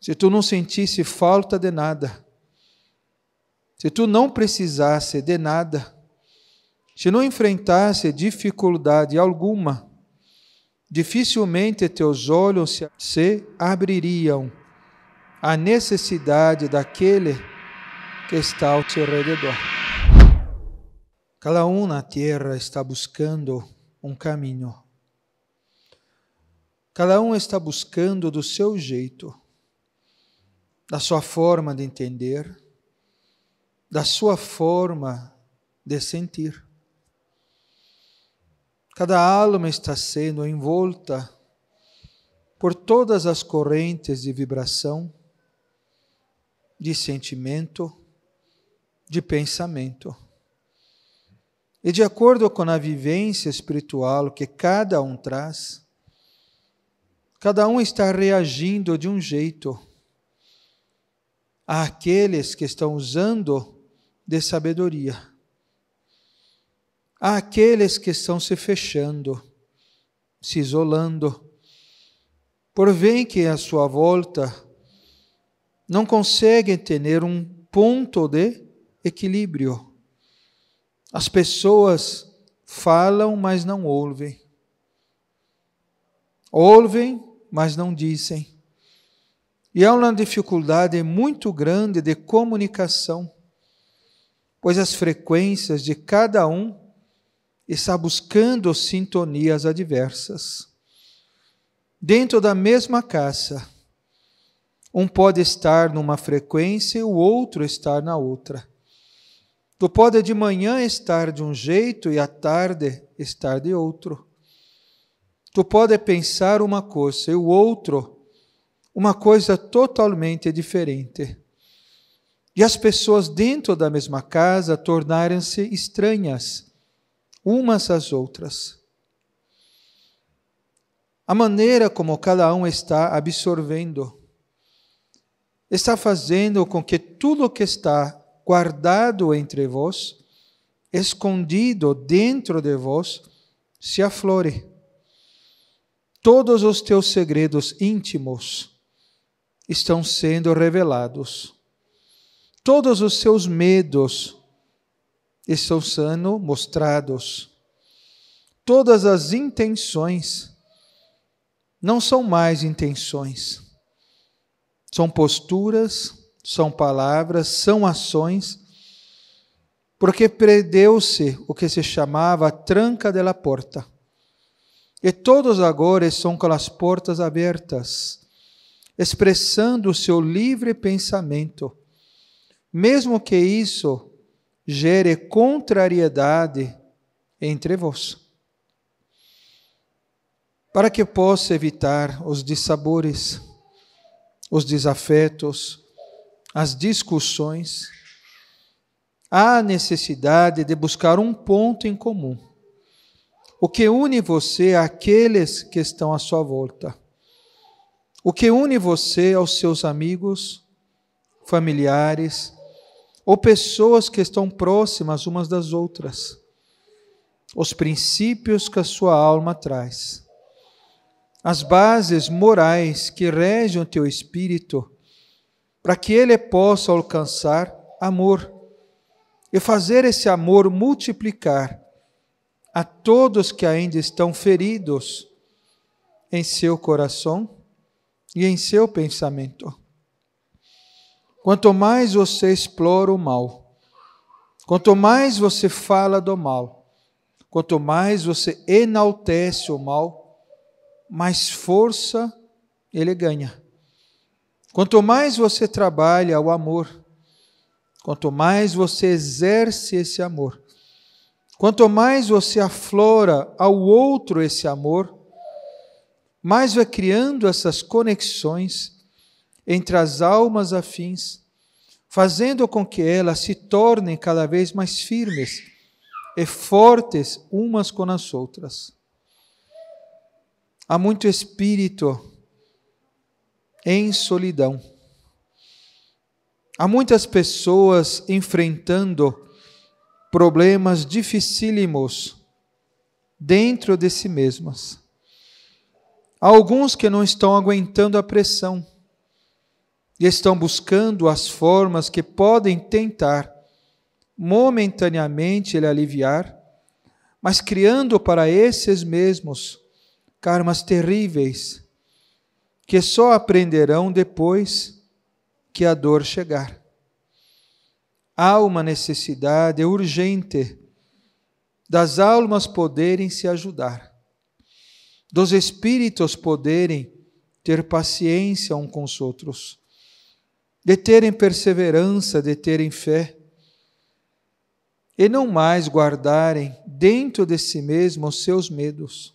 se tu não sentisse falta de nada, se tu não precisasse de nada, se não enfrentasse dificuldade alguma, dificilmente teus olhos se abririam à necessidade daquele que está ao teu redor. Cada um na terra está buscando um caminho. Cada um está buscando do seu jeito da sua forma de entender, da sua forma de sentir. Cada alma está sendo envolta por todas as correntes de vibração, de sentimento, de pensamento. E de acordo com a vivência espiritual que cada um traz, cada um está reagindo de um jeito àqueles que estão usando de sabedoria, àqueles que estão se fechando, se isolando. Porvém que à sua volta não conseguem ter um ponto de equilíbrio. As pessoas falam, mas não ouvem. Ouvem, mas não dizem. E há uma dificuldade muito grande de comunicação, pois as frequências de cada um está buscando sintonias adversas. Dentro da mesma caça, um pode estar numa frequência e o outro estar na outra. Tu pode de manhã estar de um jeito e à tarde estar de outro. Tu pode pensar uma coisa e o outro uma coisa totalmente diferente. E as pessoas dentro da mesma casa tornaram-se estranhas umas às outras. A maneira como cada um está absorvendo está fazendo com que tudo o que está guardado entre vós, escondido dentro de vós, se aflore. Todos os teus segredos íntimos estão sendo revelados. Todos os seus medos estão sendo mostrados. Todas as intenções não são mais intenções, são posturas, são palavras, são ações, porque perdeu-se o que se chamava a tranca da porta. E todos agora estão com as portas abertas expressando o seu livre pensamento. Mesmo que isso gere contrariedade entre vós, para que possa evitar os dissabores, os desafetos, as discussões, há necessidade de buscar um ponto em comum, o que une você àqueles que estão à sua volta o que une você aos seus amigos, familiares ou pessoas que estão próximas umas das outras? Os princípios que a sua alma traz, as bases morais que regem o teu espírito, para que ele possa alcançar amor e fazer esse amor multiplicar a todos que ainda estão feridos em seu coração e em seu pensamento. Quanto mais você explora o mal, quanto mais você fala do mal, quanto mais você enaltece o mal, mais força ele ganha. Quanto mais você trabalha o amor, quanto mais você exerce esse amor, quanto mais você aflora ao outro esse amor, mais vai criando essas conexões entre as almas afins, fazendo com que elas se tornem cada vez mais firmes e fortes umas com as outras. Há muito espírito em solidão. Há muitas pessoas enfrentando problemas dificílimos dentro de si mesmas Há alguns que não estão aguentando a pressão e estão buscando as formas que podem tentar momentaneamente ele aliviar, mas criando para esses mesmos karmas terríveis que só aprenderão depois que a dor chegar. Há uma necessidade urgente das almas poderem se ajudar dos espíritos poderem ter paciência um com os outros, de terem perseverança, de terem fé, e não mais guardarem dentro de si mesmos seus medos.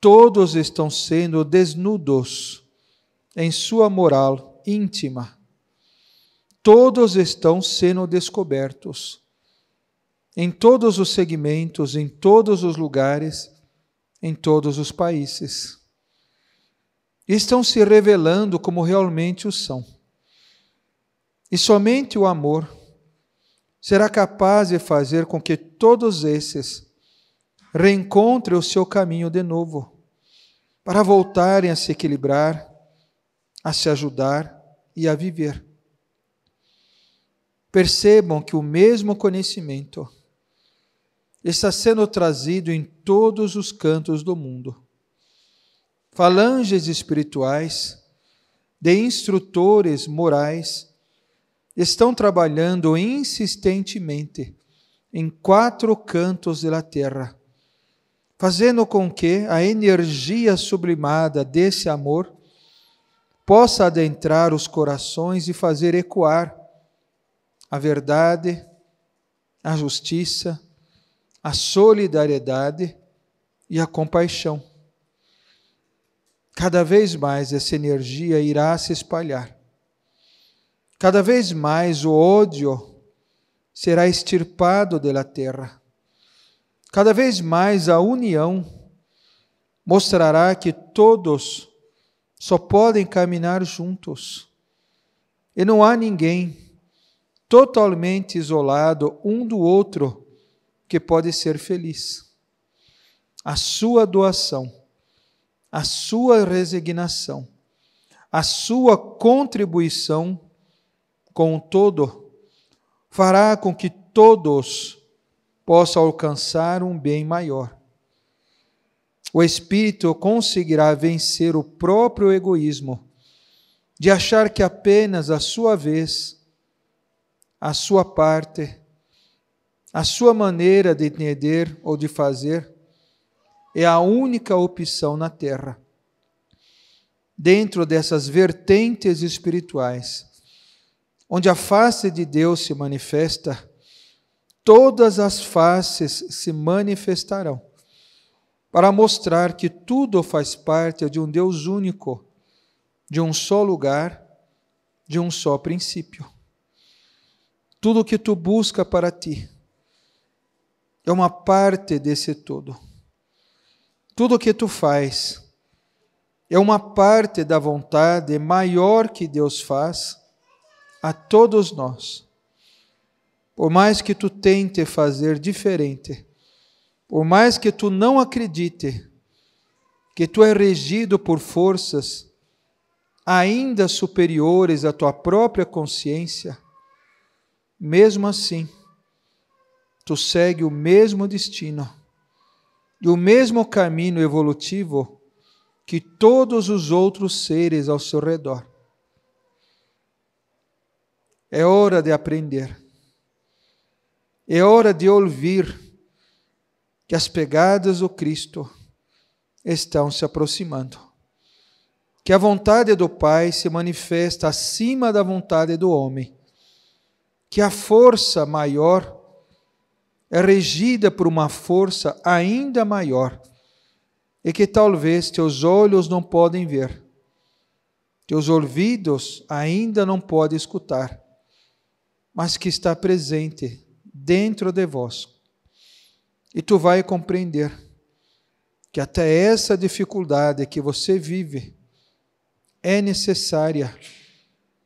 Todos estão sendo desnudos em sua moral íntima. Todos estão sendo descobertos em todos os segmentos, em todos os lugares em todos os países. Estão se revelando como realmente o são. E somente o amor será capaz de fazer com que todos esses reencontrem o seu caminho de novo, para voltarem a se equilibrar, a se ajudar e a viver. Percebam que o mesmo conhecimento está sendo trazido em todos os cantos do mundo. Falanges espirituais, de instrutores morais, estão trabalhando insistentemente em quatro cantos da terra, fazendo com que a energia sublimada desse amor possa adentrar os corações e fazer ecoar a verdade, a justiça, a solidariedade e a compaixão. Cada vez mais essa energia irá se espalhar. Cada vez mais o ódio será extirpado da terra. Cada vez mais a união mostrará que todos só podem caminhar juntos. E não há ninguém totalmente isolado um do outro que pode ser feliz. A sua doação, a sua resignação, a sua contribuição com o todo fará com que todos possam alcançar um bem maior. O espírito conseguirá vencer o próprio egoísmo de achar que apenas a sua vez, a sua parte a sua maneira de entender ou de fazer é a única opção na terra. Dentro dessas vertentes espirituais, onde a face de Deus se manifesta, todas as faces se manifestarão, para mostrar que tudo faz parte de um Deus único, de um só lugar, de um só princípio. Tudo o que tu busca para ti, é uma parte desse todo. Tudo o que tu faz é uma parte da vontade maior que Deus faz a todos nós. Por mais que tu tente fazer diferente, por mais que tu não acredite que tu é regido por forças ainda superiores à tua própria consciência, mesmo assim, tu segue o mesmo destino e o mesmo caminho evolutivo que todos os outros seres ao seu redor. É hora de aprender. É hora de ouvir que as pegadas do Cristo estão se aproximando. Que a vontade do Pai se manifesta acima da vontade do homem. Que a força maior é regida por uma força ainda maior e que talvez teus olhos não podem ver, teus ouvidos ainda não podem escutar, mas que está presente dentro de vós. E tu vai compreender que até essa dificuldade que você vive é necessária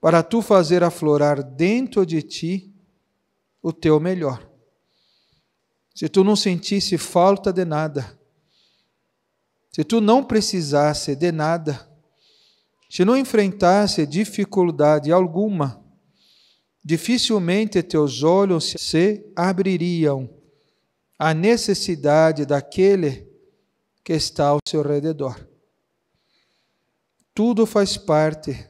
para tu fazer aflorar dentro de ti o teu melhor se tu não sentisse falta de nada, se tu não precisasse de nada, se não enfrentasse dificuldade alguma, dificilmente teus olhos se abririam à necessidade daquele que está ao seu redor. Tudo faz parte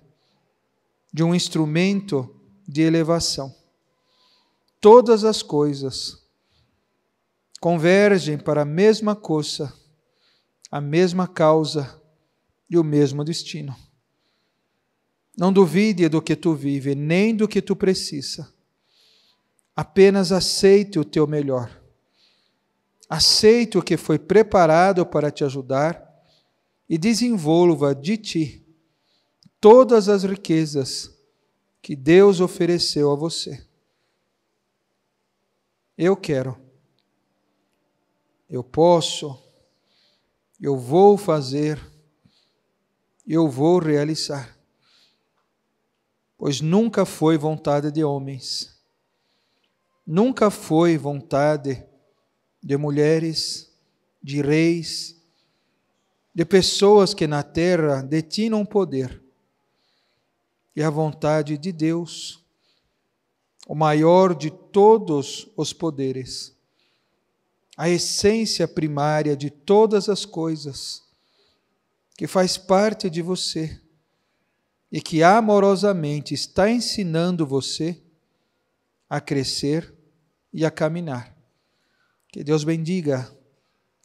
de um instrumento de elevação. Todas as coisas convergem para a mesma coisa, a mesma causa e o mesmo destino. Não duvide do que tu vive, nem do que tu precisa. Apenas aceite o teu melhor. Aceite o que foi preparado para te ajudar e desenvolva de ti todas as riquezas que Deus ofereceu a você. Eu quero eu posso, eu vou fazer, eu vou realizar. Pois nunca foi vontade de homens, nunca foi vontade de mulheres, de reis, de pessoas que na terra detinham poder. E a vontade de Deus, o maior de todos os poderes a essência primária de todas as coisas, que faz parte de você e que amorosamente está ensinando você a crescer e a caminhar. Que Deus bendiga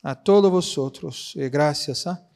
a todos vossos e graças a ah,